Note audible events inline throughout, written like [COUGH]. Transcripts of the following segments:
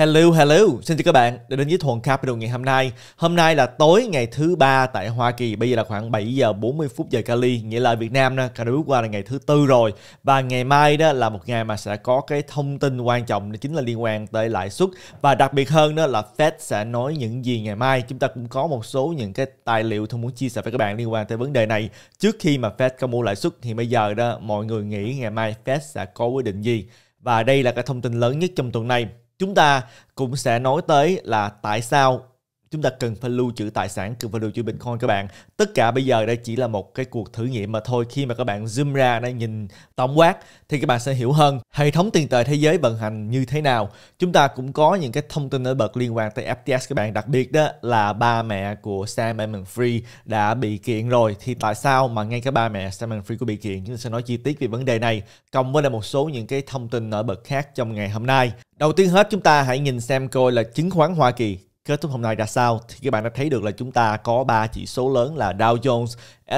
Hello, hello, xin chào các bạn đã đến với Thuần Capital ngày hôm nay. Hôm nay là tối ngày thứ ba tại Hoa Kỳ, bây giờ là khoảng 7 giờ 40 phút giờ Cali, nghĩa là Việt Nam đó, cả đã bước qua là ngày thứ tư rồi. Và ngày mai đó là một ngày mà sẽ có cái thông tin quan trọng đó chính là liên quan tới lãi suất và đặc biệt hơn đó là Fed sẽ nói những gì ngày mai. Chúng ta cũng có một số những cái tài liệu tôi muốn chia sẻ với các bạn liên quan tới vấn đề này. Trước khi mà Fed công bố lãi suất thì bây giờ đó mọi người nghĩ ngày mai Fed sẽ có quyết định gì? Và đây là cái thông tin lớn nhất trong tuần này chúng ta cũng sẽ nói tới là tại sao chúng ta cần phải lưu trữ tài sản cần phải lưu trữ bitcoin các bạn tất cả bây giờ đây chỉ là một cái cuộc thử nghiệm mà thôi khi mà các bạn zoom ra đây nhìn tổng quát thì các bạn sẽ hiểu hơn hệ thống tiền tệ thế giới vận hành như thế nào chúng ta cũng có những cái thông tin nổi bật liên quan tới FTX các bạn đặc biệt đó là ba mẹ của Sam Bankman Free đã bị kiện rồi thì tại sao mà ngay cái ba mẹ Sam Bankman Free của bị kiện chúng ta sẽ nói chi tiết về vấn đề này cộng với là một số những cái thông tin nổi bật khác trong ngày hôm nay đầu tiên hết chúng ta hãy nhìn xem coi là chứng khoán Hoa Kỳ Kết thúc hôm nay ra sao thì các bạn đã thấy được là chúng ta có ba chỉ số lớn là Dow Jones,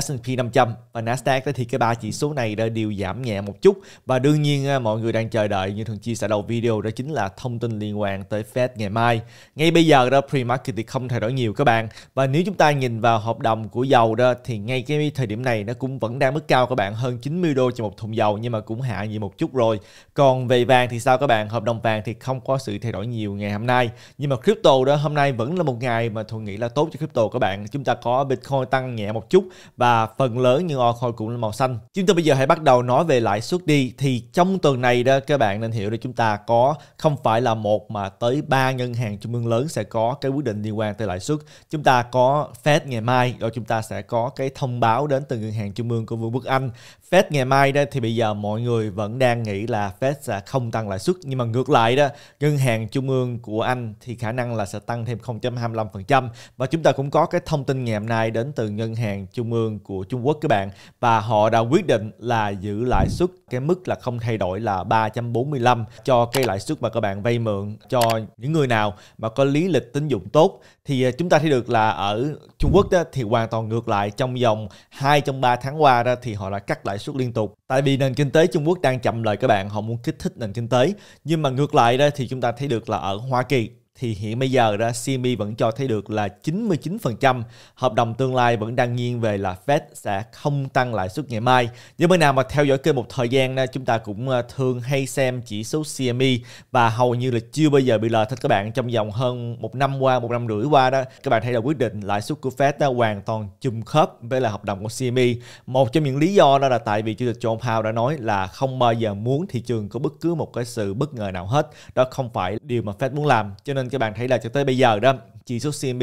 S&P 500 và Nasdaq thì cái ba chỉ số này đã đều giảm nhẹ một chút và đương nhiên mọi người đang chờ đợi như thường chia sẻ đầu video đó chính là thông tin liên quan tới Fed ngày mai. Ngay bây giờ đó pre-market thì không thay đổi nhiều các bạn và nếu chúng ta nhìn vào hợp đồng của dầu đó thì ngay cái thời điểm này nó cũng vẫn đang mức cao các bạn hơn 90 đô cho một thùng dầu nhưng mà cũng hạ nhiều một chút rồi. Còn về vàng thì sao các bạn? Hợp đồng vàng thì không có sự thay đổi nhiều ngày hôm nay nhưng mà crypto đó hôm nay nay vẫn là một ngày mà thuận nghĩ là tốt cho crypto các bạn chúng ta có bitcoin tăng nhẹ một chút và phần lớn những altcoin cũng là màu xanh chúng ta bây giờ hãy bắt đầu nói về lãi suất đi thì trong tuần này đó các bạn nên hiểu là chúng ta có không phải là một mà tới ba ngân hàng trung ương lớn sẽ có cái quyết định liên quan tới lãi suất chúng ta có Fed ngày mai rồi chúng ta sẽ có cái thông báo đến từ ngân hàng trung ương của Vương quốc Anh Fed ngày mai đó thì bây giờ mọi người vẫn đang nghĩ là Fed sẽ không tăng lãi suất nhưng mà ngược lại đó ngân hàng trung ương của Anh thì khả năng là sẽ tăng tăng thêm 0.25% và chúng ta cũng có cái thông tin ngày hôm nay đến từ ngân hàng trung ương của Trung Quốc các bạn và họ đã quyết định là giữ lãi suất cái mức là không thay đổi là 345 cho cái lãi suất mà các bạn vay mượn cho những người nào mà có lý lịch tín dụng tốt thì à, chúng ta thấy được là ở Trung Quốc đó, thì hoàn toàn ngược lại trong vòng 2 trong 3 tháng qua đó thì họ đã cắt lãi suất liên tục tại vì nền kinh tế Trung Quốc đang chậm lời các bạn họ muốn kích thích nền kinh tế nhưng mà ngược lại đó thì chúng ta thấy được là ở Hoa Kỳ thì hiện bây giờ đó CME vẫn cho thấy được là 99% hợp đồng tương lai vẫn đang nghiêng về là Fed sẽ không tăng lãi suất ngày mai. Những bên nào mà theo dõi kênh một thời gian chúng ta cũng ờ, thường hay xem chỉ số CME và hầu như là chưa bao giờ bị lời thịt các bạn trong vòng hơn một năm qua, một năm rưỡi qua đó các bạn thấy là quyết định lãi suất của Fed đã hoàn toàn chùm khớp với là hợp đồng của CME. Một trong những lý do đó là tại vì chủ tịch John Powell đã nói là không bao giờ muốn thị trường có bất cứ một cái sự bất ngờ nào hết. Đó không phải điều mà Fed muốn làm. Cho nên cho bạn thấy là cho tới bây giờ đó chỉ số CMB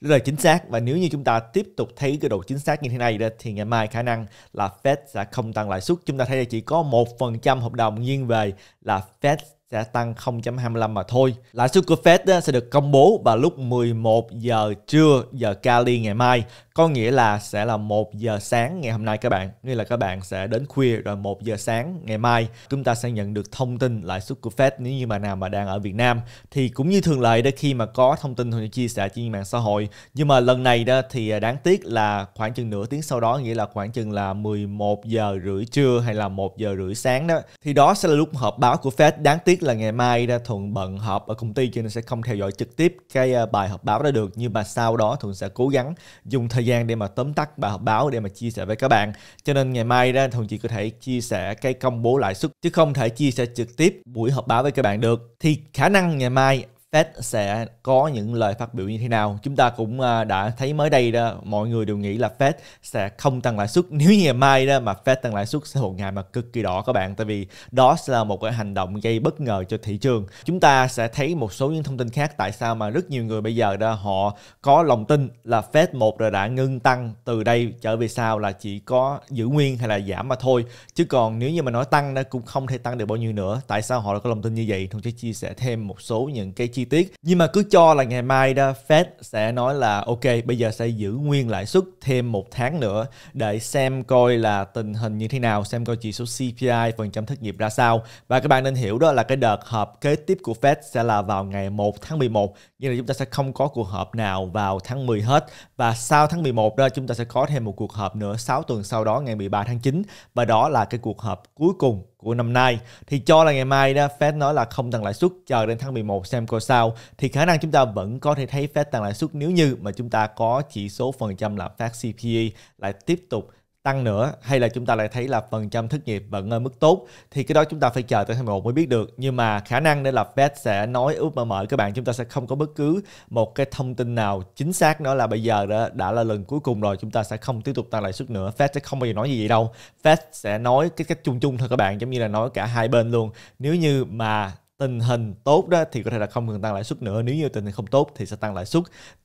rất là chính xác và nếu như chúng ta tiếp tục thấy cái độ chính xác như thế này đó thì ngày mai khả năng là Fed sẽ không tăng lãi suất. Chúng ta thấy là chỉ có một phần trăm hợp đồng nghiêng về là Fed sẽ tăng 0.25 mà thôi. Lãi suất của Fed sẽ được công bố vào lúc 11 giờ trưa giờ Cali ngày mai, có nghĩa là sẽ là 1 giờ sáng ngày hôm nay các bạn. Nghĩa là các bạn sẽ đến khuya rồi 1 giờ sáng ngày mai chúng ta sẽ nhận được thông tin lãi suất của Fed nếu như mà nào mà đang ở Việt Nam thì cũng như thường lệ đó khi mà có thông tin thì chia sẻ trên mạng xã hội. Nhưng mà lần này đó thì à, đáng tiếc là khoảng chừng nửa tiếng sau đó nghĩa là khoảng chừng là 11 giờ rưỡi trưa hay là 1 giờ rưỡi sáng đó thì đó sẽ là lúc họp báo của Fed đáng tiếc biết là ngày mai ra thuận bận họp ở công ty cho nên sẽ không theo dõi trực tiếp cái ờ, bài họp báo đó được nhưng mà sau đó thuận sẽ cố gắng dùng thời gian để mà tóm tắt bài họp báo để mà chia sẻ với các bạn cho nên ngày mai ra thuận chỉ có thể chia sẻ cái công bố lãi suất chứ không thể chia sẻ trực tiếp buổi họp báo với các bạn được thì khả năng ngày mai Fed sẽ có những lời phát biểu như thế nào. Chúng ta cũng à, đã thấy mới đây đó, mọi người đều nghĩ là Fed sẽ không tăng lãi suất. Nếu như ngày mai đó mà Fed tăng lãi suất sẽ một ngày mà cực kỳ đỏ các bạn, tại vì đó sẽ là một cái hành động gây bất ngờ cho thị trường. Chúng ta sẽ thấy một số những thông tin khác tại sao mà rất nhiều người bây giờ đó họ có lòng tin là Fed một rồi đã ngưng tăng từ đây trở về sau là chỉ có giữ nguyên hay là giảm mà thôi. Chứ còn nếu như mà nói tăng nó cũng không thể tăng được bao nhiêu nữa. Tại sao họ lại có lòng tin như vậy? Thông sẽ chia sẻ thêm một số những cái chi chi tiết nhưng mà cứ cho là ngày mai đó Fed sẽ nói là ok bây giờ sẽ giữ nguyên lãi suất thêm một tháng nữa để xem coi là tình hình như thế nào xem coi chỉ số CPI phần trăm thất nghiệp ra sao và các bạn nên hiểu đó là cái đợt họp kế tiếp của Fed sẽ là vào ngày 1 tháng 11 như mà chúng ta sẽ không có cuộc họp nào vào tháng 10 hết và sau tháng 11 đó chúng ta sẽ có thêm một cuộc họp nữa 6 tuần sau đó ngày 13 tháng 9 và đó là cái cuộc họp cuối cùng của năm nay thì cho là ngày mai đó Fed nói là không tăng lãi suất chờ đến tháng 11 xem coi sao thì khả năng chúng ta vẫn có thể thấy Fed tăng lãi suất nếu như mà chúng ta có chỉ số phần trăm là Fed CPI e lại tiếp tục tăng nữa hay là chúng ta lại thấy là phần trăm thất nghiệp vẫn ở mức tốt thì cái đó chúng ta phải chờ tới tháng 11 mới biết được nhưng mà khả năng để là Fed sẽ nói ướp mà mở các bạn chúng ta sẽ không có bất cứ một cái thông tin nào chính xác nữa là bây giờ đã đã là lần cuối cùng rồi chúng ta sẽ không tiếp tục tăng lãi suất nữa Fed sẽ không bao giờ nói gì vậy đâu Fed sẽ nói cái cách chung chung thôi các bạn giống như là nói cả hai bên luôn nếu như mà tình hình tốt đó thì có thể là không cần tăng lãi suất nữa nếu như tình hình không tốt thì sẽ tăng lãi suất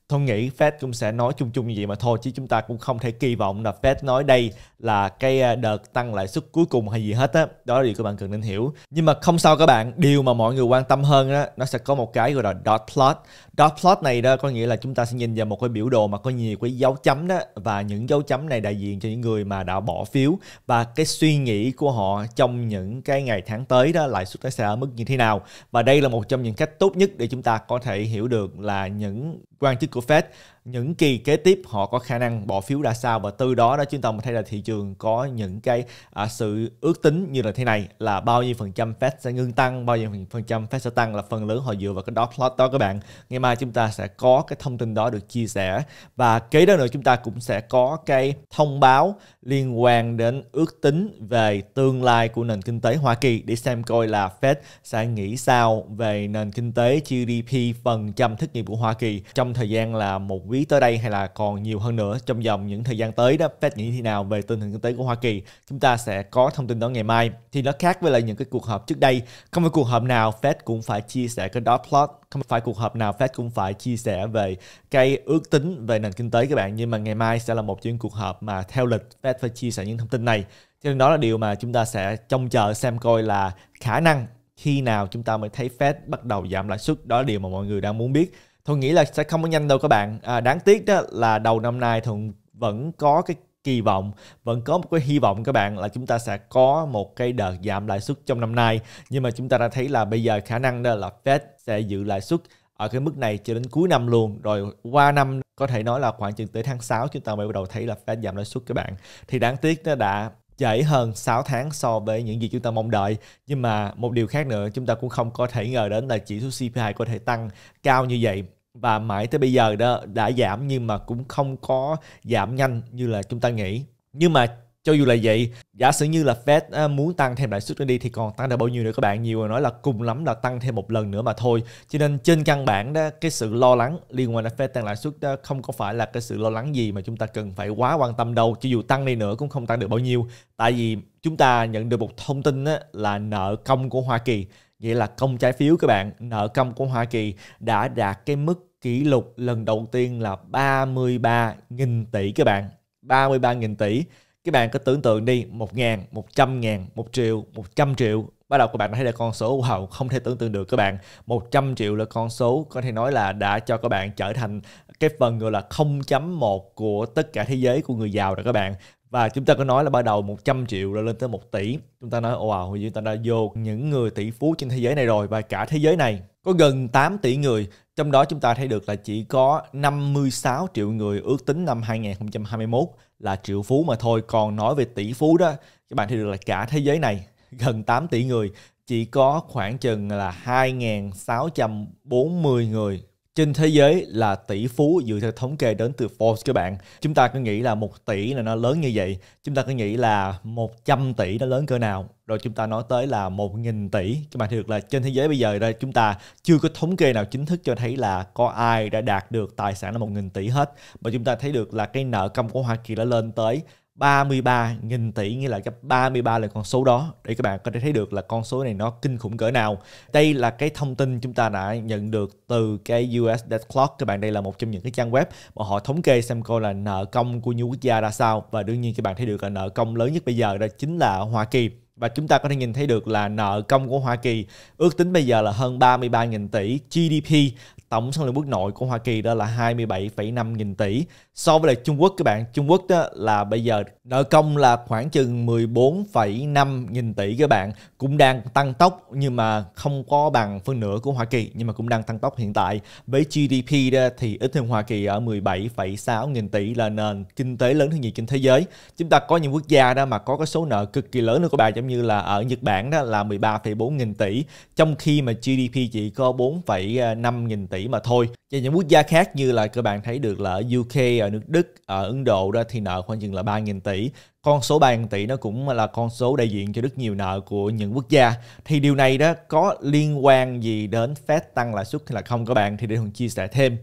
Tôi nghĩ Fed cũng sẽ nói chung chung như vậy mà thôi chứ chúng ta cũng không thể kỳ vọng là Fed nói đây là cái ờ, đợt tăng lãi suất cuối cùng hay gì hết á. Đó. đó là điều các bạn cần nên hiểu. Nhưng mà không sao các bạn, điều mà mọi người quan tâm hơn á nó sẽ có một cái gọi là dot plot. Dot plot này đó có nghĩa là chúng ta sẽ nhìn vào một cái biểu đồ mà có nhiều cái dấu chấm đó và những dấu chấm này đại diện cho những người mà đã bỏ phiếu và cái suy nghĩ của họ trong những cái ngày tháng tới đó lãi suất nó sẽ ở mức như thế nào. Và đây là một trong những cách tốt nhất để chúng ta có thể hiểu được là những quan chức Kufet những kỳ kế tiếp họ có khả năng bỏ phiếu ra sao và từ đó đó chúng ta mới thấy là thị trường có những cái à, sự ước tính như là thế này là bao nhiêu phần trăm Fed sẽ ngưng tăng bao nhiêu phần trăm Fed sẽ tăng là phần lớn họ dựa vào cái dot plot đó các bạn ngày mai chúng ta sẽ có cái thông tin đó được chia sẻ và kế đó nữa chúng ta cũng sẽ có cái thông báo liên quan đến ước tính về tương lai của nền kinh tế Hoa Kỳ để xem coi là Fed sẽ nghĩ sao về nền kinh tế GDP phần trăm thất nghiệp của Hoa Kỳ trong thời gian là một quý quý tới đây hay là còn nhiều hơn nữa trong vòng những thời gian tới đó Fed nghĩ thế nào về tình hình kinh tế của Hoa Kỳ chúng ta sẽ có thông tin đó ngày mai thì nó khác với lại những cái cuộc họp trước đây không phải cuộc họp nào Fed cũng phải chia sẻ cái dot plot không phải cuộc họp nào Fed cũng phải chia sẻ về cái ước tính về nền kinh tế các bạn nhưng mà ngày mai sẽ là một chuyến cuộc họp mà theo lịch Fed phải chia sẻ những thông tin này cho nên đó là điều mà chúng ta sẽ trông chờ xem coi là khả năng khi nào chúng ta mới thấy Fed bắt đầu giảm lãi suất đó là điều mà mọi người đang muốn biết thuận nghĩ là sẽ không có nhanh đâu các bạn à, đáng tiếc đó là đầu năm nay thuận vẫn có cái kỳ vọng vẫn có một cái hy vọng các bạn là chúng ta sẽ có một cái đợt giảm lãi suất trong năm nay nhưng mà chúng ta đã thấy là bây giờ khả năng đó là Fed sẽ giữ lãi suất ở cái mức này cho đến cuối năm luôn rồi qua năm có thể nói là khoảng chừng tới tháng 6 chúng ta mới bắt đầu thấy là Fed giảm lãi suất các bạn thì đáng tiếc nó đã trễ hơn 6 tháng so với những gì chúng ta mong đợi. Nhưng mà một điều khác nữa chúng ta cũng không có thể ngờ đến là chỉ số CPI có thể tăng cao như vậy và mãi tới bây giờ đó đã giảm nhưng mà cũng không có giảm nhanh như là chúng ta nghĩ nhưng mà cho dù là vậy giả sử như là Fed à, muốn tăng thêm lãi suất nữa đi thì còn tăng được bao nhiêu nữa các bạn nhiều người nói là cùng lắm là tăng thêm một lần nữa mà thôi cho nên trên căn bản đó cái sự lo lắng liên quan đến Fed tăng lãi suất đó không có phải là cái sự lo lắng gì mà chúng ta cần phải quá quan tâm đâu cho dù tăng đi nữa cũng không tăng được bao nhiêu tại vì chúng ta nhận được một thông tin đó là nợ công của Hoa Kỳ Vậy là công trái phiếu các bạn, nợ công của Hoa Kỳ đã đạt cái mức kỷ lục lần đầu tiên là 33.000 tỷ các bạn. 33.000 tỷ. Các bạn có tưởng tượng đi, 1 ngàn, 100 ngàn, 1 triệu, 100 triệu. Bắt đầu các bạn thấy là con số wow, không thể tưởng tượng được các bạn. 100 triệu là con số có thể nói là đã cho các bạn trở thành cái phần gọi là 0.1 của tất cả thế giới của người giàu rồi các bạn và chúng ta có nói là ban đầu 100 triệu rồi lên tới 1 tỷ chúng ta nói wow chúng ta đã vô những người tỷ phú trên thế giới này rồi và cả thế giới này có gần 8 tỷ người trong đó chúng ta thấy được là chỉ có 56 triệu người ước tính năm 2021 là triệu phú mà thôi. Còn nói về tỷ phú đó, các bạn thấy được là cả thế giới này [LAUGHS] gần 8 tỷ người chỉ có khoảng chừng là 2.640 người trên thế giới là tỷ phú dựa theo thống kê đến từ Forbes các bạn. Chúng ta cứ nghĩ là một tỷ là nó lớn như vậy. Chúng ta cứ nghĩ là 100 tỷ nó lớn cỡ nào. Rồi chúng ta nói tới là 1.000 tỷ. Nhưng mà thực là trên thế giới bây giờ đây chúng ta chưa có thống kê nào chính thức cho thấy là có ai đã đạt được tài sản là 1.000 tỷ hết. Mà chúng ta thấy được là cái nợ công của Hoa Kỳ đã lên tới 33.000 tỷ nghĩa là gấp 33 lần con số đó để các bạn có thể thấy được là con số này nó kinh khủng cỡ nào. Đây là cái thông tin chúng ta đã nhận được từ cái US Debt Clock các bạn đây là một trong những cái trang web mà họ thống kê xem coi là nợ công của nhiều quốc gia ra sao và đương nhiên các bạn thấy được là nợ công lớn nhất bây giờ đó chính là Hoa Kỳ và chúng ta có thể nhìn thấy được là nợ công của Hoa Kỳ ước tính bây giờ là hơn 33.000 tỷ, GDP tổng sản lượng quốc nội của Hoa Kỳ đó là 27,5 nghìn tỷ. So với lại Trung Quốc các bạn, Trung Quốc đó là bây giờ nợ công là khoảng chừng 14,5 nghìn tỷ các bạn, cũng đang tăng tốc nhưng mà không có bằng phân nửa của Hoa Kỳ nhưng mà cũng đang tăng tốc hiện tại. Với GDP đó thì ít hơn Hoa Kỳ ở 17,6 nghìn tỷ là nền kinh tế lớn thứ nhì trên thế giới. Chúng ta có những quốc gia đó mà có cái số nợ cực kỳ lớn nữa các bạn giống như là ở Nhật Bản đó là 13,4 nghìn tỷ trong khi mà GDP chỉ có 4,5 nghìn tỷ tỷ mà thôi và những quốc gia khác như là các bạn thấy được là ở UK ở nước Đức ở Ấn Độ đó thì nợ khoảng chừng là 3.000 tỷ con số 3.000 tỷ nó cũng là con số đại diện cho rất nhiều nợ của những quốc gia thì điều này đó có liên quan gì đến Fed tăng lãi suất hay là không các bạn thì để Hùng chia sẻ thêm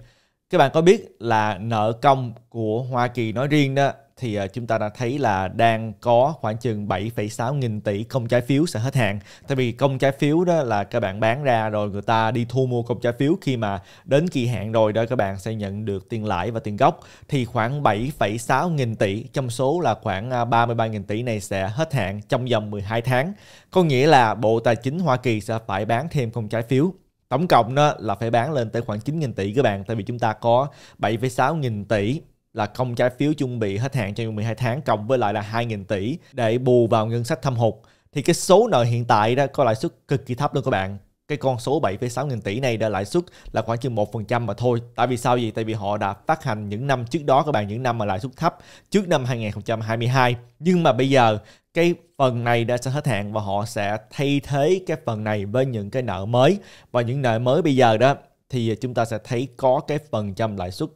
các bạn có biết là nợ công của Hoa Kỳ nói riêng đó thì ờ, chúng ta đã thấy là đang có khoảng chừng 7,6 nghìn tỷ công trái phiếu sẽ hết hạn. Tại vì công trái phiếu đó là các bạn bán ra rồi người ta đi thu mua công trái phiếu khi mà đến kỳ hạn rồi đó các bạn sẽ nhận được tiền lãi và tiền gốc thì khoảng 7,6 nghìn tỷ trong số là khoảng 33 ờ, nghìn tỷ này sẽ hết hạn trong vòng 12 tháng. Có nghĩa là Bộ Tài chính Hoa Kỳ sẽ phải bán thêm công trái phiếu tổng cộng đó là phải bán lên tới khoảng 9 nghìn tỷ các bạn tại vì chúng ta có 7,6 nghìn tỷ là công trái phiếu chuẩn bị hết hạn trong 12 tháng cộng với lại là 2.000 tỷ để bù vào ngân sách thâm hụt thì cái số nợ hiện tại đó có lãi suất cực kỳ thấp luôn các bạn cái con số 7,6 nghìn tỷ này đã lãi suất là khoảng chừng 1% mà thôi. Tại vì sao gì? Tại vì họ đã phát hành những năm trước đó các bạn, những năm mà lãi suất thấp trước năm 2022. Nhưng mà bây giờ cái phần này đã sẽ hết hạn và họ sẽ thay thế cái phần này với những cái nợ mới. Và những nợ mới bây giờ đó thì chúng ta sẽ thấy có cái phần trăm lãi suất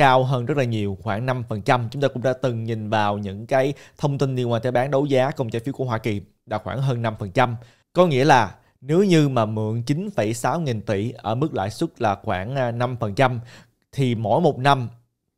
cao hơn rất là nhiều khoảng 5%. Chúng ta cũng đã từng nhìn vào những cái thông tin liên quan tới bán đấu giá công trái phiếu của Hoa Kỳ đã khoảng hơn 5%. Có nghĩa là nếu như mà mượn 9,6 nghìn tỷ ở mức lãi suất là khoảng 5% à, thì mỗi một năm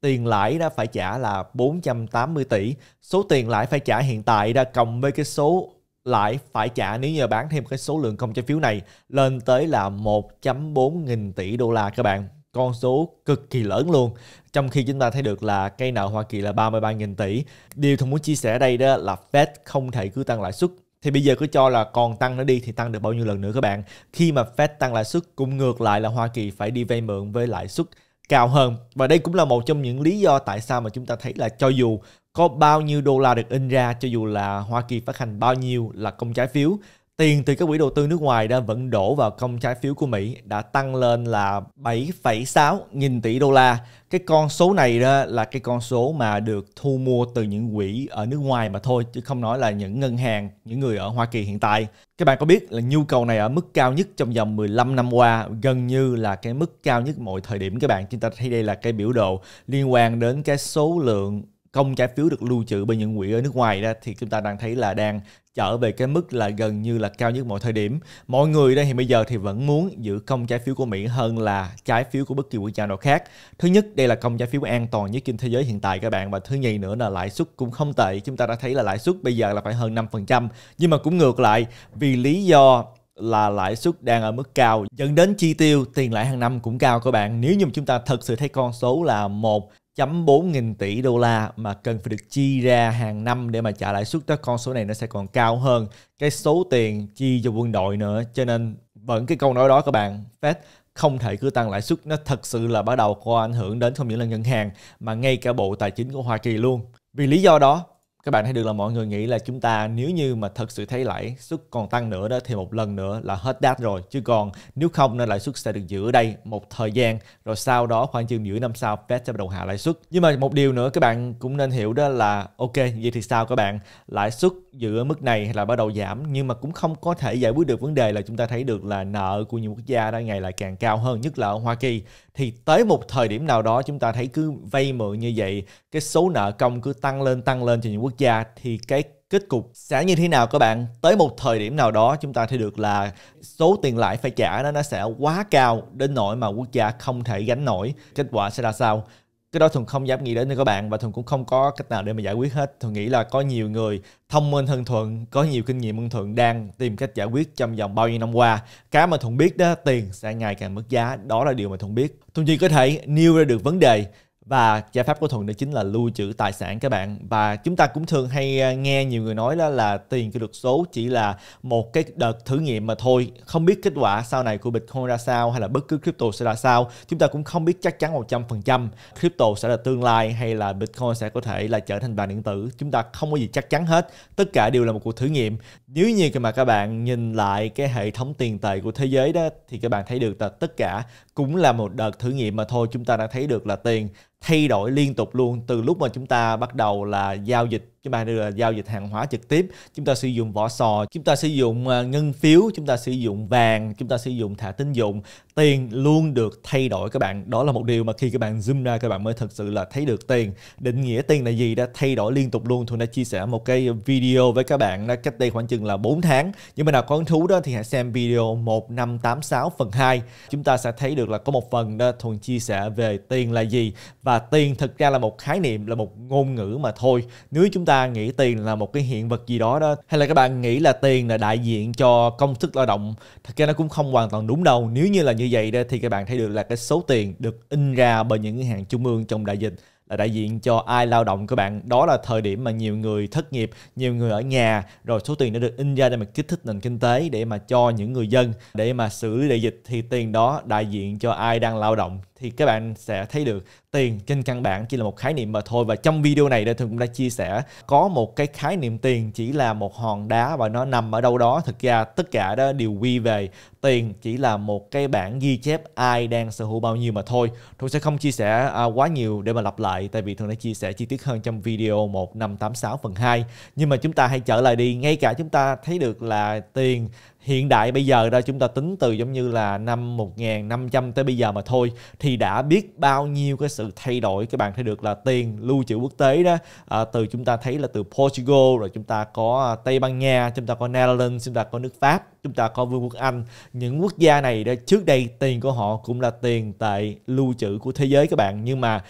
tiền lãi đã phải trả là 480 tỷ. Số tiền lãi phải trả hiện tại đã cộng với cái số lãi phải trả nếu như bán thêm cái số lượng công trái phiếu này lên tới là 1.4 nghìn tỷ đô la các bạn con số cực kỳ lớn luôn trong khi chúng ta thấy được là cây nợ Hoa Kỳ là 33.000 tỷ điều tôi muốn chia sẻ ở đây đó là Fed không thể cứ tăng lãi suất thì bây giờ cứ cho là còn tăng nó đi thì tăng được bao nhiêu lần nữa các bạn khi mà Fed tăng lãi suất cũng ngược lại là Hoa Kỳ phải đi vay mượn với lãi suất cao hơn và đây cũng là một trong những lý do tại sao mà chúng ta thấy là cho dù có bao nhiêu đô la được in ra cho dù là Hoa Kỳ phát hành bao nhiêu là công trái phiếu tiền từ các quỹ đầu tư nước ngoài đã vẫn đổ vào công trái phiếu của Mỹ đã tăng lên là 7,6 nghìn tỷ đô la. Cái con số này đó là cái con số mà được thu mua từ những quỹ ở nước ngoài mà thôi, chứ không nói là những ngân hàng, những người ở Hoa Kỳ hiện tại. Các bạn có biết là nhu cầu này ở mức cao nhất trong vòng 15 năm qua, gần như là cái mức cao nhất mọi thời điểm các bạn. Chúng ta thấy đây là cái biểu đồ liên quan đến cái số lượng công trái phiếu được lưu trữ bởi những quỹ ở nước ngoài đó thì chúng ta đang thấy là đang trở về cái mức là gần như là cao nhất mọi thời điểm. Mọi người đây thì bây giờ thì vẫn muốn giữ công trái phiếu của Mỹ hơn là trái phiếu của bất kỳ quốc gia nào khác. Thứ nhất, đây là công trái phiếu an toàn nhất trên thế giới hiện tại các bạn và thứ nhì nữa là lãi suất cũng không tệ. Chúng ta đã thấy là lãi suất bây giờ là phải hơn 5%, nhưng mà cũng ngược lại vì lý do là lãi suất đang ở mức cao dẫn đến chi tiêu tiền lãi hàng năm cũng cao các bạn nếu như chúng ta thật sự thấy con số là 1 4 nghìn tỷ đô la mà cần phải được chi ra hàng năm để mà trả lãi suất đó con số này nó sẽ còn cao hơn cái số tiền chi cho quân đội nữa cho nên vẫn cái câu nói đó các bạn Fed không thể cứ tăng lãi suất nó thật sự là bắt đầu có ảnh hưởng đến không những là ngân hàng mà ngay cả bộ tài chính của Hoa Kỳ luôn vì lý do đó các bạn thấy được là mọi người nghĩ là chúng ta nếu như mà thật sự thấy lãi suất còn tăng nữa đó thì một lần nữa là hết đát rồi chứ còn nếu không nên lãi suất sẽ được giữ ở đây một thời gian rồi sau đó khoảng chừng giữa năm sau Fed sẽ bắt đầu hạ lãi suất nhưng mà một điều nữa các bạn cũng nên hiểu đó là ok vậy thì sao các bạn lãi suất giữ ở mức này hay là bắt đầu giảm nhưng mà cũng không có thể giải quyết được vấn đề là chúng ta thấy được là nợ của nhiều quốc gia đang ngày lại càng cao hơn nhất là ở Hoa Kỳ thì tới một thời điểm nào đó chúng ta thấy cứ vay mượn như vậy cái số nợ công cứ tăng lên tăng lên cho những quốc gia thì cái kết cục sẽ như thế nào các bạn tới một thời điểm nào đó chúng ta thấy được là số tiền lãi phải trả đó nó sẽ quá cao đến nỗi mà quốc gia không thể gánh nổi kết quả sẽ ra sao cái đó thường không dám nghĩ đến cho các bạn và thường cũng không có cách nào để mà giải quyết hết thường nghĩ là có nhiều người thông minh hơn thuận có nhiều kinh nghiệm hơn thuận đang tìm cách giải quyết trong vòng bao nhiêu năm qua cái mà thuận biết đó tiền sẽ ngày càng mất giá đó là điều mà thuận biết thuận chỉ có thể nêu ra được vấn đề và giải pháp của thuận đó chính là lưu trữ tài sản các bạn và chúng ta cũng thường hay à, nghe nhiều người nói đó là tiền kỷ luật số chỉ là một cái đợt thử nghiệm mà thôi không biết kết quả sau này của bitcoin ra sao hay là bất cứ crypto sẽ ra sao chúng ta cũng không biết chắc chắn 100% crypto sẽ là tương lai hay là bitcoin sẽ có thể là trở thành vàng điện tử chúng ta không có gì chắc chắn hết tất cả đều là một cuộc thử nghiệm nếu như mà các bạn nhìn lại cái hệ thống tiền tệ của thế giới đó thì các bạn thấy được là tất cả cũng là một đợt thử nghiệm mà thôi chúng ta đã thấy được là tiền thay đổi liên tục luôn từ lúc mà chúng ta bắt đầu là giao dịch chúng ta đưa giao dịch hàng hóa trực tiếp chúng ta sử dụng vỏ sò chúng ta sử dụng ờ, ngân phiếu chúng ta sử dụng vàng chúng ta sử dụng thẻ tín dụng tiền luôn được thay đổi các bạn đó là một điều mà khi các bạn zoom ra các bạn mới thật sự là thấy được tiền định nghĩa tiền là gì đã thay đổi liên tục luôn thuận đã chia sẻ một cái video với các bạn đã cách đây khoảng chừng là 4 tháng nhưng mà nào có hứng thú đó thì hãy xem video 1586 phần 2 chúng ta sẽ thấy được là có một phần đó thuận chia sẻ về tiền là gì và tiền thực ra là một khái niệm là một ngôn ngữ mà thôi nếu chúng ta ta nghĩ tiền là một cái hiện vật gì đó đó hay là các bạn nghĩ là tiền là đại diện cho công sức lao động thật ra nó cũng không hoàn toàn đúng đâu nếu như là như vậy đó thì các bạn thấy được là cái số tiền được in ra bởi những ngân hàng trung ương trong đại dịch là đại diện cho ai lao động các bạn đó là thời điểm mà nhiều người thất nghiệp nhiều người ở nhà rồi số tiền đã được in ra để mà kích thích nền kinh tế để mà cho những người dân để mà xử lý đại dịch thì tiền đó đại diện cho ai đang lao động thì các bạn sẽ thấy được tiền trên căn bản chỉ là một khái niệm mà thôi và trong video này đây thường cũng đã chia sẻ có một cái khái niệm tiền chỉ là một hòn đá và nó nằm ở đâu đó thực ra tất cả đó đều quy về tiền chỉ là một cái bản ghi chép ai đang sở hữu bao nhiêu mà thôi tôi sẽ không chia sẻ à, quá nhiều để mà lặp lại tại vì thường đã chia sẻ chi tiết hơn trong video 1586 phần 2 nhưng mà chúng ta hãy trở lại đi ngay cả chúng ta thấy được là tiền hiện đại bây giờ đó chúng ta tính từ giống như là năm 1500 tới bây giờ mà thôi thì đã biết bao nhiêu cái sự thay đổi các bạn thấy được là tiền lưu trữ quốc tế đó à, từ chúng ta thấy là từ Portugal rồi chúng ta có à, Tây Ban Nha chúng ta có Netherlands chúng ta có nước Pháp chúng ta có Vương quốc Anh những quốc gia này đó trước đây tiền của họ cũng là tiền tệ lưu trữ của thế giới các bạn nhưng mà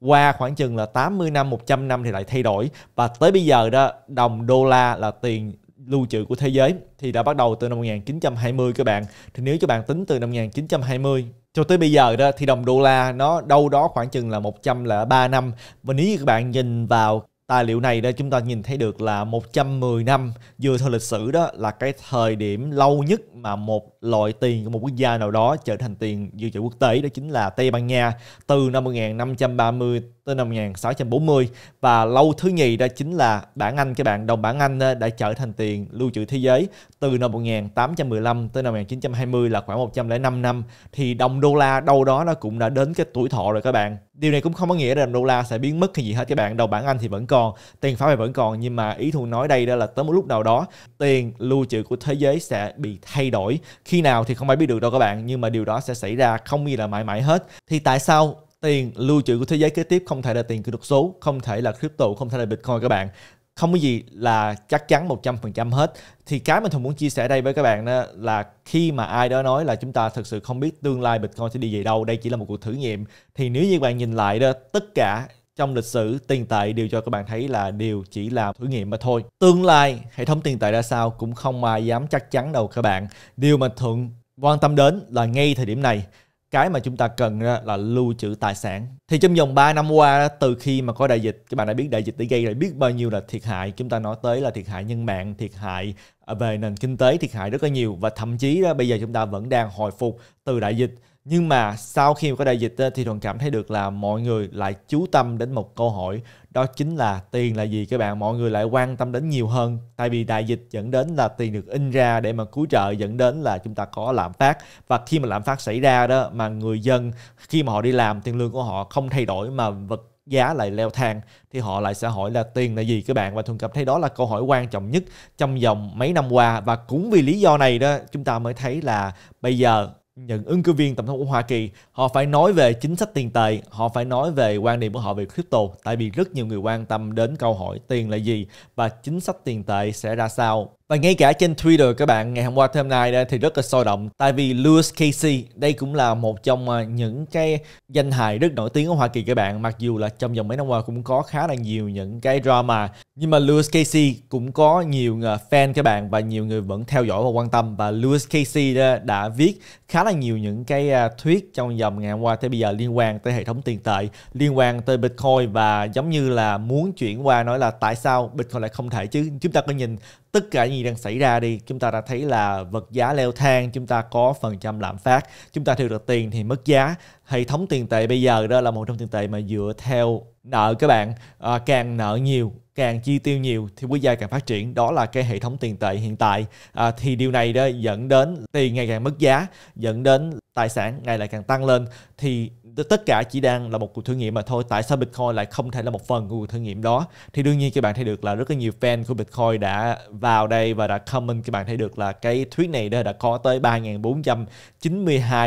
qua khoảng chừng là 80 năm, 100 năm thì lại thay đổi và tới bây giờ đó đồng đô la là tiền lưu trữ của thế giới thì đã bắt đầu từ năm 1920 các bạn. Thì nếu cho bạn tính từ năm 1920 cho tới bây giờ đó thì đồng đô la nó đâu đó khoảng chừng là 103 năm và nếu như các bạn nhìn vào tài liệu này đó chúng ta nhìn thấy được là 110 năm vừa theo lịch sử đó là cái thời điểm lâu nhất mà một loại tiền của một quốc gia nào đó trở thành tiền dự trữ quốc tế đó chính là Tây Ban Nha từ năm 1530 tới năm 1640 và lâu thứ nhì đó chính là bảng Anh các bạn đồng bảng Anh đã trở thành tiền lưu trữ thế giới từ năm 1815 tới năm 1920 là khoảng 105 năm thì đồng đô la đâu đó nó cũng đã đến cái tuổi thọ rồi các bạn điều này cũng không có nghĩa là đồng đô la sẽ biến mất hay gì hết các bạn đồng bảng Anh thì vẫn còn tiền pháp thì vẫn còn nhưng mà ý thuần nói đây đó là tới một lúc nào đó tiền lưu trữ của thế giới sẽ bị thay đổi khi nào thì không ai biết được đâu các bạn nhưng mà điều đó sẽ xảy ra không như là mãi mãi hết thì tại sao tiền lưu trữ của thế giới kế tiếp không thể là tiền kỹ thuật số không thể là crypto không thể là bitcoin các bạn không có gì là chắc chắn 100% hết thì cái mình thường muốn chia sẻ đây với các bạn đó là khi mà ai đó nói là chúng ta thực sự không biết tương lai Bitcoin sẽ đi về đâu đây chỉ là một cuộc thử nghiệm thì nếu như bạn nhìn lại đó tất cả trong lịch sử tiền tệ đều cho các bạn thấy là đều chỉ là thử nghiệm mà thôi tương lai hệ thống tiền tệ ra sao cũng không ai dám chắc chắn đâu các bạn điều mà thuận quan tâm đến là ngay thời điểm này cái mà chúng ta cần là lưu trữ tài sản thì trong vòng 3 năm qua từ khi mà có đại dịch các bạn đã biết đại dịch đã gây ra biết bao nhiêu là thiệt hại chúng ta nói tới là thiệt hại nhân mạng thiệt hại à, về nền kinh tế thiệt hại rất là nhiều và thậm chí bây giờ chúng ta vẫn đang hồi phục từ đại dịch nhưng mà sau khi có đại dịch thì thuận cảm thấy được là mọi người lại chú tâm đến một câu hỏi đó chính là tiền là gì các bạn mọi người lại quan tâm đến nhiều hơn tại vì đại dịch dẫn đến là tiền được in ra để mà cứu trợ dẫn đến là chúng ta có lạm phát và khi mà lạm phát xảy ra đó mà người dân khi mà họ đi làm tiền lương của họ không thay đổi mà vật giá lại leo thang thì họ lại sẽ hỏi là tiền là gì các bạn và thường cảm thấy đó là câu hỏi quan trọng nhất trong vòng mấy năm qua và cũng vì lý do này đó chúng ta mới thấy là bây giờ những ứng cử viên tổng thống của Hoa Kỳ họ phải nói về chính sách tiền tệ họ phải nói về quan điểm của họ về crypto tại vì rất nhiều người quan tâm đến câu hỏi tiền là gì và chính sách tiền tệ sẽ ra sao và ngay cả trên Twitter các bạn ngày hôm qua thêm nay đây thì rất là sôi động tại vì Lewis Casey đây cũng là một trong à, những cái danh hài rất nổi tiếng ở Hoa Kỳ các bạn mặc dù là trong vòng mấy năm qua cũng có khá là nhiều những cái drama nhưng mà Lewis Casey cũng có nhiều à, fan các bạn và nhiều người vẫn theo dõi và quan tâm và Lewis Casey đã, đã viết khá là nhiều những cái à, thuyết trong vòng ngày hôm qua tới bây giờ liên quan tới hệ thống tiền tệ liên quan tới Bitcoin và giống như là muốn chuyển qua nói là tại sao Bitcoin lại không thể chứ chúng ta có nhìn tất cả những gì đang xảy ra đi chúng ta đã thấy là vật giá leo thang chúng ta có phần trăm lạm phát chúng ta thiếu được tiền thì mất giá hệ thống tiền tệ bây giờ đó là một trong tiền tệ mà dựa theo nợ các bạn à, càng nợ nhiều càng chi tiêu nhiều thì quốc gia càng phát triển đó là cái hệ thống tiền tệ hiện tại à, thì điều này đó dẫn đến tiền ngày càng mất giá dẫn đến tài sản ngày lại càng tăng lên thì tất cả chỉ đang là một cuộc thử nghiệm mà thôi tại sao Bitcoin lại không thể là một phần của cuộc thử nghiệm đó thì đương nhiên các bạn thấy được là rất là nhiều fan của Bitcoin đã vào đây và đã comment các bạn thấy được là cái thuyết này đã có tới 3.492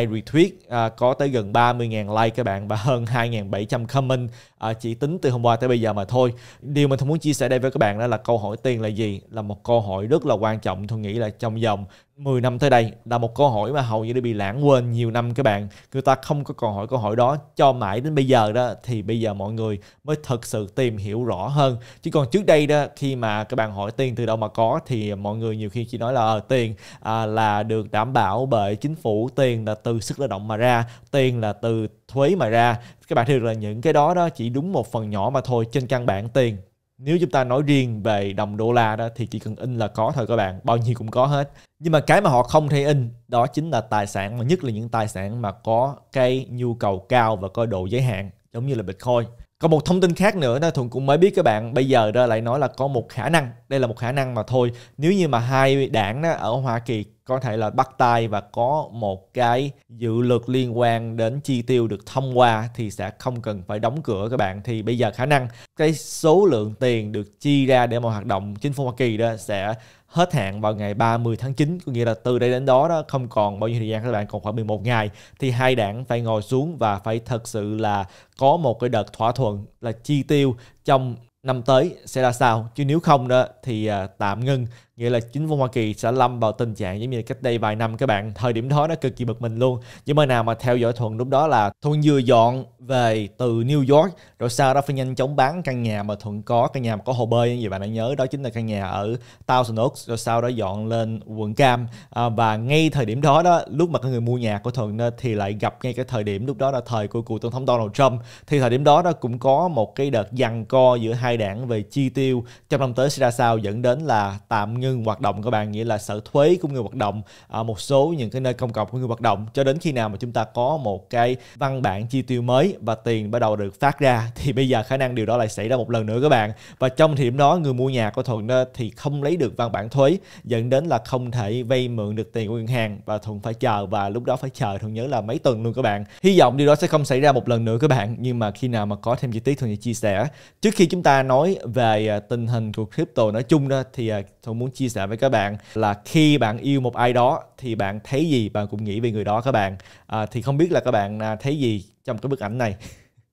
retweet à, có tới gần 30.000 like các bạn và hơn 2.700 comment à, chỉ tính từ hôm qua tới bây giờ mà thôi điều mình thông muốn chia sẻ đây với các bạn đó là câu hỏi tiền là gì là một câu hỏi rất là quan trọng tôi nghĩ là trong vòng 10 năm tới đây là một câu hỏi mà hầu như đã bị lãng quên nhiều năm các bạn người ta không có còn hỏi câu hỏi đó cho mãi đến bây giờ đó thì bây giờ mọi người mới thật sự tìm hiểu rõ hơn chứ còn trước đây đó khi mà các bạn hỏi tiền từ đâu mà có thì mọi người nhiều khi chỉ nói là ờ, tiền à, là được đảm bảo bởi chính phủ tiền là từ sức lao động mà ra tiền là từ thuế mà ra các bạn thấy được là những cái đó đó chỉ đúng một phần nhỏ mà thôi trên căn bản tiền nếu chúng ta nói riêng về đồng đô la đó thì chỉ cần in là có thôi các bạn bao nhiêu cũng có hết nhưng mà cái mà họ không thể in đó chính là tài sản mà nhất là những tài sản mà có cái nhu cầu cao và có độ giới hạn giống như là bitcoin còn một thông tin khác nữa đó thuận cũng mới biết các bạn bây giờ đó lại nói là có một khả năng đây là một khả năng mà thôi nếu như mà hai đảng đó ở hoa kỳ có thể là bắt tay và có một cái dự luật liên quan đến chi tiêu được thông qua thì sẽ không cần phải đóng cửa các bạn thì bây giờ khả năng cái số lượng tiền được chi ra để mà hoạt động chính phủ hoa kỳ đó sẽ hết hạn vào ngày 30 tháng 9 có nghĩa là từ đây đến đó đó không còn bao nhiêu thời gian các bạn còn khoảng 11 ngày thì hai đảng phải ngồi xuống và phải thật sự là có một cái đợt thỏa thuận là chi tiêu trong năm tới sẽ ra sao chứ nếu không đó thì à, tạm ngưng nghĩa là chính phủ Hoa Kỳ sẽ lâm vào tình trạng giống như cách đây vài năm các bạn thời điểm đó nó cực kỳ bực mình luôn những bạn nào mà theo dõi Thuận lúc đó là Thuận vừa dọn về từ New York rồi sau đó phải nhanh chóng bán căn nhà mà Thuận có căn nhà mà có hồ bơi như vậy bạn đã nhớ đó chính là căn nhà ở Thousand Oaks rồi sau đó dọn lên quận Cam à, và ngay thời điểm đó đó lúc mà cái người mua nhà của Thuận đó, thì lại gặp ngay cái thời điểm lúc đó là thời của cựu tổng thống Donald Trump thì thời điểm đó đó cũng có một cái đợt giằng co giữa hai đảng về chi tiêu trong năm tới sẽ ra sao dẫn đến là tạm như hoạt động các bạn nghĩa là sở thuế của người hoạt động ở à, một số những cái nơi công cộng của người hoạt động cho đến khi nào mà chúng ta có một cái văn bản chi tiêu mới và tiền bắt đầu được phát ra thì bây giờ khả năng điều đó lại xảy ra một lần nữa các bạn và trong thời điểm đó người mua nhà của thuận thì không lấy được văn bản thuế dẫn đến là không thể vay mượn được tiền của ngân hàng và thuận phải chờ và lúc đó phải chờ thuận nhớ là mấy tuần luôn các bạn hy vọng điều đó sẽ không xảy ra một lần nữa các bạn nhưng mà khi nào mà có thêm chi tiết thuận sẽ chia sẻ trước khi chúng ta nói về à, tình hình của crypto nói chung đó thì à, thuận muốn chia sẻ với các bạn là khi bạn yêu một ai đó thì bạn thấy gì bạn cũng nghĩ về người đó các bạn à, thì không biết là các bạn à, thấy gì trong cái bức ảnh này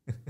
[LAUGHS]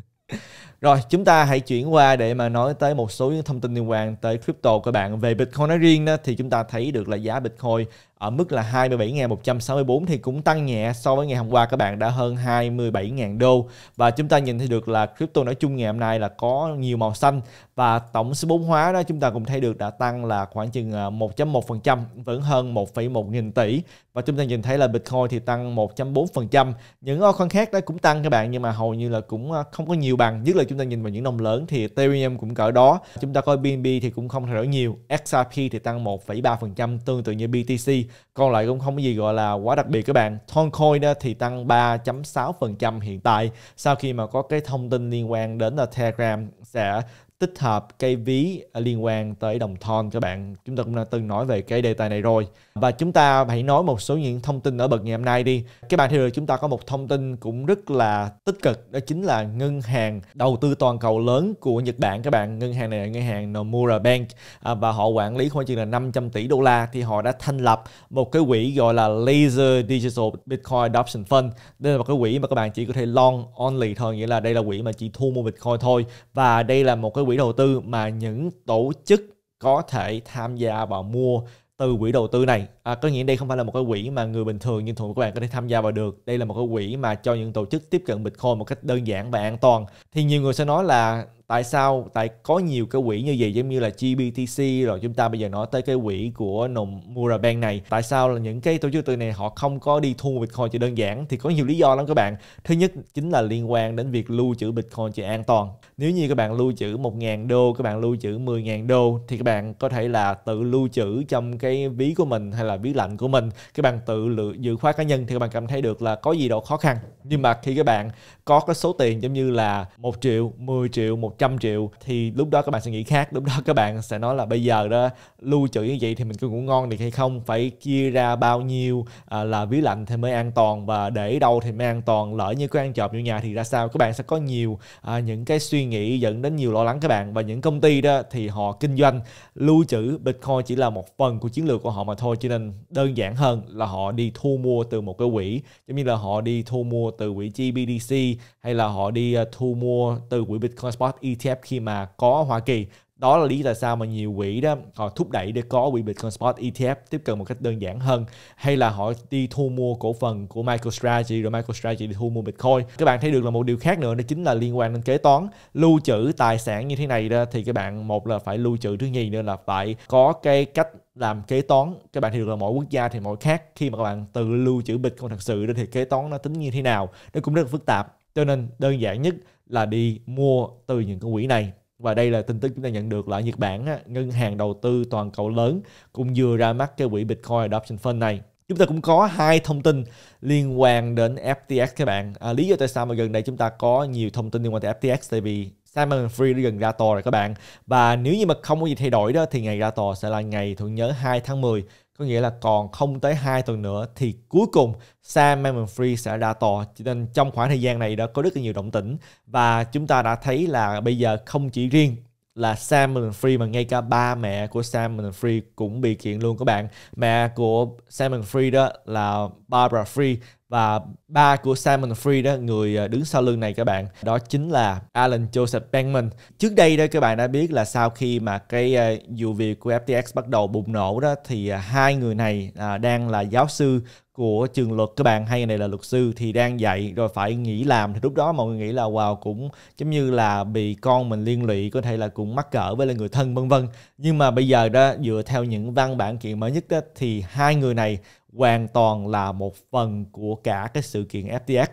Rồi chúng ta hãy chuyển qua để mà nói tới một số những thông tin liên quan tới crypto các bạn Về Bitcoin nói riêng đó, thì chúng ta thấy được là giá Bitcoin ở mức là 27.164 thì cũng tăng nhẹ so với ngày hôm qua các bạn đã hơn 27.000 đô và chúng ta nhìn thấy được là crypto nói chung ngày hôm nay là có nhiều màu xanh và tổng số vốn hóa đó chúng ta cũng thấy được đã tăng là khoảng chừng 1.1% à, vẫn hơn 1,1 nghìn tỷ và chúng ta nhìn thấy là Bitcoin thì tăng 1.4% những con khác đó cũng tăng các bạn nhưng mà hầu như là cũng à, không có nhiều bằng nhất là chúng ta nhìn vào những đồng lớn thì Ethereum cũng cỡ đó chúng ta coi BNB thì cũng không thay đổi nhiều XRP thì tăng 1,3% tương tự như BTC còn lại cũng không có gì gọi là quá đặc biệt các bạn Toncoin thì tăng 3.6% hiện tại sau khi mà có cái thông tin liên quan đến là Telegram sẽ tích hợp cái ví liên quan tới đồng thon cho bạn chúng ta cũng đã từng nói về cái đề tài này rồi và chúng ta hãy nói một số những thông tin ở bậc ngày hôm nay đi các bạn thì rồi chúng ta có một thông tin cũng rất là tích cực đó chính là ngân hàng đầu tư toàn cầu lớn của Nhật Bản các bạn ngân hàng này là ngân hàng Nomura Bank à, và họ quản lý khoảng chừng là 500 tỷ đô la thì họ đã thành lập một cái quỹ gọi là Laser Digital Bitcoin Adoption Fund đây là một cái quỹ mà các bạn chỉ có thể long only thôi nghĩa là đây là quỹ mà chỉ thu mua Bitcoin thôi và đây là một cái quỹ đầu tư mà những tổ chức có thể tham gia và mua từ quỹ đầu tư này À, có nghĩa đây không phải là một cái quỹ mà người bình thường như thường các bạn có thể tham gia vào được. Đây là một cái quỹ mà cho những tổ chức tiếp cận Bitcoin một cách đơn giản và an toàn. Thì nhiều người sẽ nói là tại sao tại có nhiều cái quỹ như vậy giống như là GBTC rồi chúng ta bây giờ nói tới cái quỹ của Nomura Bank này tại sao là những cái tổ chức từ này họ không có đi thu Bitcoin chỉ đơn giản thì có nhiều lý do lắm các bạn thứ nhất chính là liên quan đến việc lưu trữ Bitcoin chỉ an toàn nếu như các bạn lưu trữ 1.000 đô các bạn lưu trữ 10.000 đô thì các bạn có thể là tự lưu trữ trong cái ví của mình hay là viết lạnh của mình các bạn tự lựa dự khóa cá nhân thì các bạn cảm thấy được là có gì đó khó khăn nhưng mà khi các bạn có cái số tiền giống như là một triệu 10 triệu 100 triệu thì lúc đó các bạn sẽ nghĩ khác lúc đó các bạn sẽ nói là bây giờ đó lưu trữ như vậy thì mình cứ ngủ ngon được hay không phải chia ra bao nhiêu à, là ví lạnh thì mới an toàn và để đâu thì mới an toàn lỡ như có ăn trộm vô nhà thì ra sao các bạn sẽ có nhiều à, những cái suy nghĩ dẫn đến nhiều lo lắng các bạn và những công ty đó thì họ kinh doanh lưu trữ bitcoin chỉ là một phần của chiến lược của họ mà thôi cho nên mình đơn giản hơn là họ đi thu mua từ một cái quỹ giống như là họ đi thu mua từ quỹ GBDC hay là họ đi ờ, thu mua từ quỹ Bitcoin Spot ETF khi mà có Hoa Kỳ đó là lý do tại sao mà nhiều quỹ đó họ thúc đẩy để có quỹ Bitcoin Spot ETF tiếp cận một cách đơn giản hơn hay là họ đi thu mua cổ phần của MicroStrategy rồi MicroStrategy đi thu mua Bitcoin các bạn thấy được là một điều khác nữa đó chính là liên quan đến kế toán lưu trữ tài sản như thế này đó thì các bạn một là phải lưu trữ thứ nhì nữa là phải có cái cách làm kế toán các bạn hiểu là mỗi quốc gia thì mỗi khác khi mà các bạn tự lưu trữ bitcoin thật sự thì kế toán nó tính như thế nào nó cũng rất phức tạp cho nên đơn giản nhất là đi mua từ những cái quỹ này và đây là tin tức chúng ta nhận được là ở Nhật Bản ngân hàng đầu tư toàn cầu lớn cũng vừa ra mắt cái quỹ Bitcoin Adoption Fund này chúng ta cũng có hai thông tin liên quan đến FTX các bạn à, lý do tại sao mà gần đây chúng ta có nhiều thông tin liên quan tới FTX tại vì Simon Free gần ra tòa rồi các bạn và nếu như mà không có gì thay đổi đó thì ngày ra tòa sẽ là ngày Thuận nhớ 2 tháng 10 có nghĩa là còn không tới 2 tuần nữa thì cuối cùng Sam Free sẽ ra tòa cho nên trong khoảng thời gian này đã có rất là nhiều động tĩnh và chúng ta đã thấy là bây giờ không chỉ riêng là Sam Free mà ngay cả ba mẹ của Sam Free cũng bị kiện luôn các bạn mẹ của Sam Free đó là Barbara Free và ba của Simon Free đó người ờ, đứng sau lưng này các bạn đó chính là Alan Joseph Bankman trước đây đó các bạn đã biết là sau khi mà cái ờ, vụ việc của FTX bắt đầu bùng nổ đó thì ờ, hai người này à, đang là giáo sư của trường luật các bạn hay này là luật sư thì đang dạy rồi phải nghỉ làm thì lúc đó mọi người nghĩ là wow cũng giống như là bị con mình liên lụy có thể là cũng mắc cỡ với là người thân vân vân nhưng mà bây giờ đó dựa theo những văn bản kiện mới nhất đó thì hai người này hoàn toàn là một phần của cả cái sự kiện FTX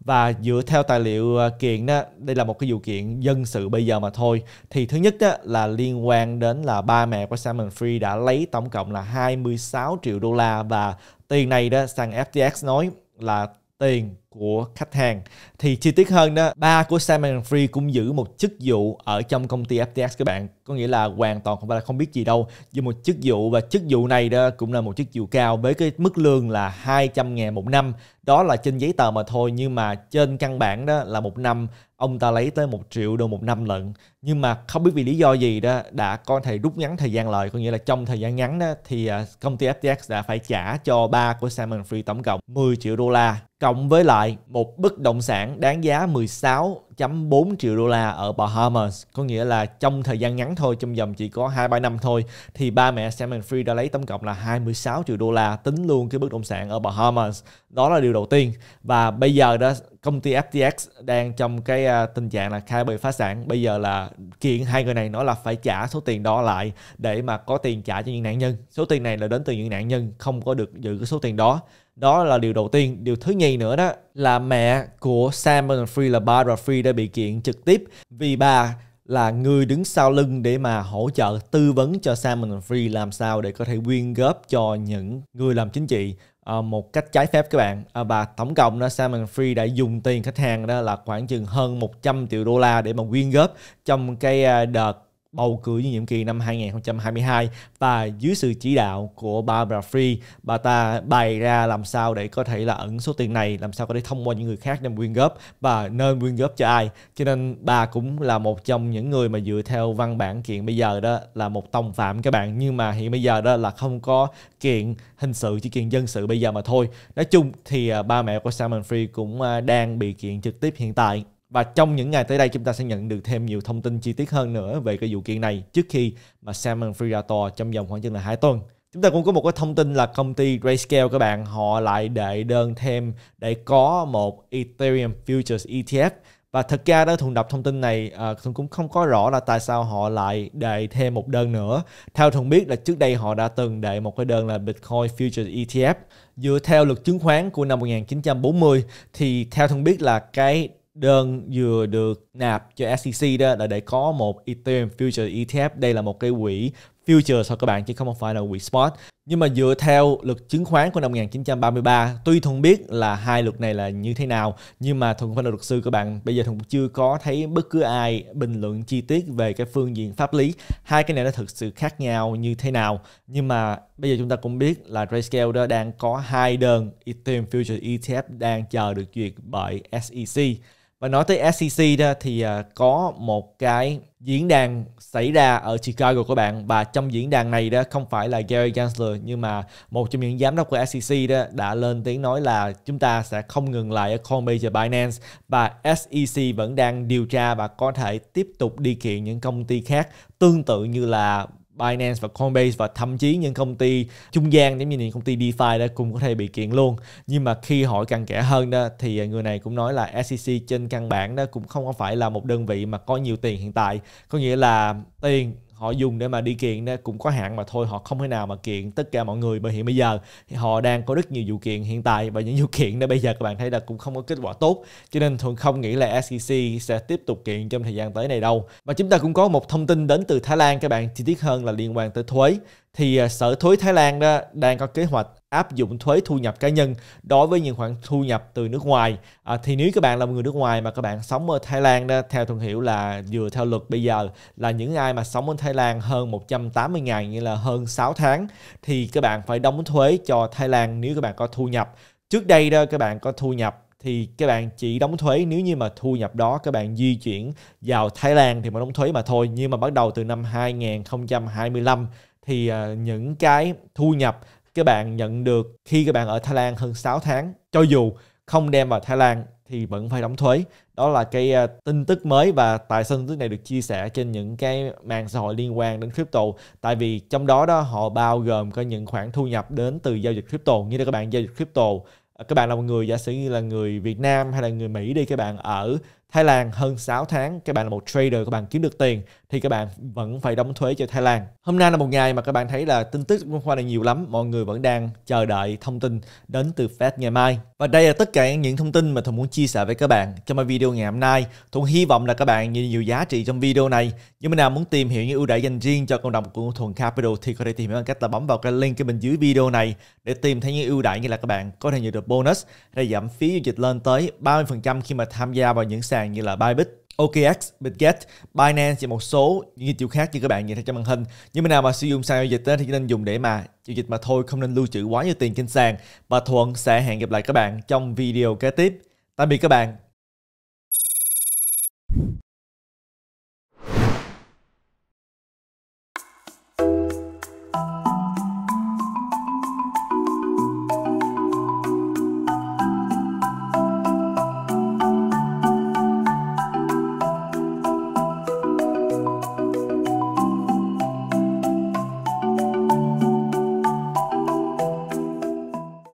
và dựa theo tài liệu à, kiện đó đây là một cái vụ kiện dân sự bây giờ mà thôi thì thứ nhất đó là liên quan đến là ba mẹ của Simon Free đã lấy tổng cộng là 26 triệu đô la và tiền này đó sang FTX nói là tiền của khách hàng. Thì chi tiết hơn đó, ba của Simon Free cũng giữ một chức vụ ở trong công ty FTX các bạn. Có nghĩa là hoàn toàn không phải là không biết gì đâu. Giữ một chức vụ và chức vụ này đó cũng là một chức vụ cao với cái mức lương là 200 ngàn một năm. Đó là trên giấy tờ mà thôi nhưng mà trên căn bản đó là một năm ông ta lấy tới một triệu đô một năm lận nhưng mà không biết vì lý do gì đó đã có thể rút ngắn thời gian lời có nghĩa là trong thời gian ngắn đó thì à, công ty FTX đã phải trả cho ba của Simon Free tổng cộng 10 triệu đô la cộng với lại một bất động sản đáng giá 16 1.4 triệu đô la ở Bahamas, có nghĩa là trong thời gian ngắn thôi, trong vòng chỉ có 2-3 năm thôi, thì ba mẹ Sam and Free đã lấy tổng cộng là 26 triệu đô la tính luôn cái bất động sản ở Bahamas. Đó là điều đầu tiên. Và bây giờ đó công ty FTX đang trong cái à, tình trạng là khai bệ phá sản. Bây giờ là kiện hai người này nói là phải trả số tiền đó lại để mà có tiền trả cho những nạn nhân. Số tiền này là đến từ những nạn nhân không có được giữ cái số tiền đó đó là điều đầu tiên điều thứ nhì nữa đó là mẹ của Sam Bernard-Free là Barbara Free đã bị kiện trực tiếp vì bà là người đứng sau lưng để mà hỗ trợ tư vấn cho Sam Bernard-Free làm sao để có thể quyên góp cho những người làm chính trị ờ, một cách trái phép các bạn và ờ, tổng cộng đó Sam Free đã dùng tiền khách hàng đó là khoảng chừng hơn 100 triệu đô la để mà quyên góp trong cái ờ, đợt bầu cử như nhiệm kỳ năm 2022 và dưới sự chỉ đạo của Barbara Free, bà ta bày ra làm sao để có thể là ẩn số tiền này, làm sao có thể thông qua những người khác đem quyên góp và nên quyên góp cho ai. Cho nên bà cũng là một trong những người mà dựa theo văn bản kiện bây giờ đó là một tòng phạm các bạn nhưng mà hiện bây giờ đó là không có kiện hình sự chỉ kiện dân sự bây giờ mà thôi. Nói chung thì à, ba mẹ của Simon Free cũng à, đang bị kiện trực tiếp hiện tại và trong những ngày tới đây chúng ta sẽ nhận được thêm nhiều thông tin chi tiết hơn nữa về cái vụ kiện này trước khi mà Salmon Freerator trong vòng khoảng chừng là hai tuần chúng ta cũng có một cái thông tin là công ty Grayscale các bạn họ lại đệ đơn thêm để có một Ethereum Futures ETF và thật ra đó thuần đọc thông tin này à, thuần cũng không có rõ là tại sao họ lại đệ thêm một đơn nữa theo thuần biết là trước đây họ đã từng đệ một cái đơn là Bitcoin Futures ETF dựa theo luật chứng khoán của năm 1940 thì theo thuần biết là cái đơn vừa được nạp cho SEC đó là để có một Ethereum Future ETF. Đây là một cái quỹ future thôi các bạn chứ không phải là quỹ spot. Nhưng mà dựa theo luật chứng khoán của năm 1933, tuy Thuận biết là hai luật này là như thế nào, nhưng mà Thuận phải là luật sư các bạn. Bây giờ Thuận chưa có thấy bất cứ ai bình luận chi tiết về cái phương diện pháp lý. Hai cái này nó thực sự khác nhau như thế nào. Nhưng mà bây giờ chúng ta cũng biết là Grayscale đó đang có hai đơn Ethereum Future ETF đang chờ được duyệt bởi SEC và nói tới SEC đó thì à, có một cái diễn đàn xảy ra ở Chicago của bạn và trong diễn đàn này đó không phải là Gary Gensler nhưng mà một trong những giám đốc của SEC đó đã lên tiếng nói là chúng ta sẽ không ngừng lại ở Coinbase và Binance và SEC vẫn đang điều tra và có thể tiếp tục đi kiện những công ty khác tương tự như là Binance và Coinbase và thậm chí những công ty trung gian giống như những công ty DeFi đó cũng có thể bị kiện luôn. Nhưng mà khi hỏi cặn kẽ hơn đó thì người này cũng nói là SEC trên căn bản đó cũng không phải là một đơn vị mà có nhiều tiền hiện tại. Có nghĩa là tiền họ dùng để mà đi kiện cũng có hạn mà thôi họ không thể nào mà kiện tất cả mọi người bởi hiện bây giờ thì họ đang có rất nhiều vụ kiện hiện tại và những vụ kiện đó bây giờ các bạn thấy là cũng không có kết quả tốt cho nên thường không nghĩ là SEC sẽ tiếp tục kiện trong thời gian tới này đâu và chúng ta cũng có một thông tin đến từ Thái Lan các bạn chi tiết hơn là liên quan tới thuế thì à, sở thuế Thái Lan đó đang có kế hoạch áp dụng thuế thu nhập cá nhân đối với những khoản thu nhập từ nước ngoài à, thì nếu các bạn là một người nước ngoài mà các bạn sống ở Thái Lan đó theo thương hiểu là vừa theo luật bây giờ là những ai mà sống ở Thái Lan hơn 180 ngày như là hơn 6 tháng thì các bạn phải đóng thuế cho Thái Lan nếu các bạn có thu nhập trước đây đó các bạn có thu nhập thì các bạn chỉ đóng thuế nếu như mà thu nhập đó các bạn di chuyển vào Thái Lan thì mới đóng thuế mà thôi nhưng mà bắt đầu từ năm 2025 thì à, những cái thu nhập các bạn nhận được khi các bạn ở Thái Lan hơn 6 tháng cho dù không đem vào Thái Lan thì vẫn phải đóng thuế đó là cái à, tin tức mới và tại sao tin tức này được chia sẻ trên những cái mạng xã hội liên quan đến crypto tại vì trong đó đó họ bao gồm có những khoản thu nhập đến từ giao dịch crypto như là các bạn giao dịch crypto à, các bạn là một người giả sử như là người Việt Nam hay là người Mỹ đi các bạn ở Thái Lan hơn 6 tháng các bạn là một trader các bạn kiếm được tiền thì các bạn vẫn phải đóng thuế cho Thái Lan. Hôm nay là một ngày mà các bạn thấy là tin tức liên quan này nhiều lắm, mọi người vẫn đang chờ đợi thông tin đến từ Fed ngày mai. Và đây là tất cả những thông tin mà Thuận muốn chia sẻ với các bạn trong video ngày hôm nay. Thuận hy vọng là các bạn nhìn nhiều giá trị trong video này. Nếu mà nào muốn tìm hiểu những ưu đãi dành riêng cho cộng đồng của Thuận Capital thì có thể tìm hiểu bằng cách là bấm vào cái link ở bên dưới video này để tìm thấy những ưu đãi như là các bạn có thể nhận được bonus hay giảm phí giao dịch lên tới 30% khi mà tham gia vào những sàn như là Bybit, OKX, Bitget, Binance và một số những dịch vụ khác như các bạn nhìn thấy trên màn hình. Nhưng mà nào mà sử dụng sàn giao dịch thì nên dùng để mà giao dịch mà thôi, không nên lưu trữ quá nhiều tiền trên sàn. Và Thuận sẽ hẹn gặp lại các bạn trong video kế tiếp. Tạm biệt các bạn.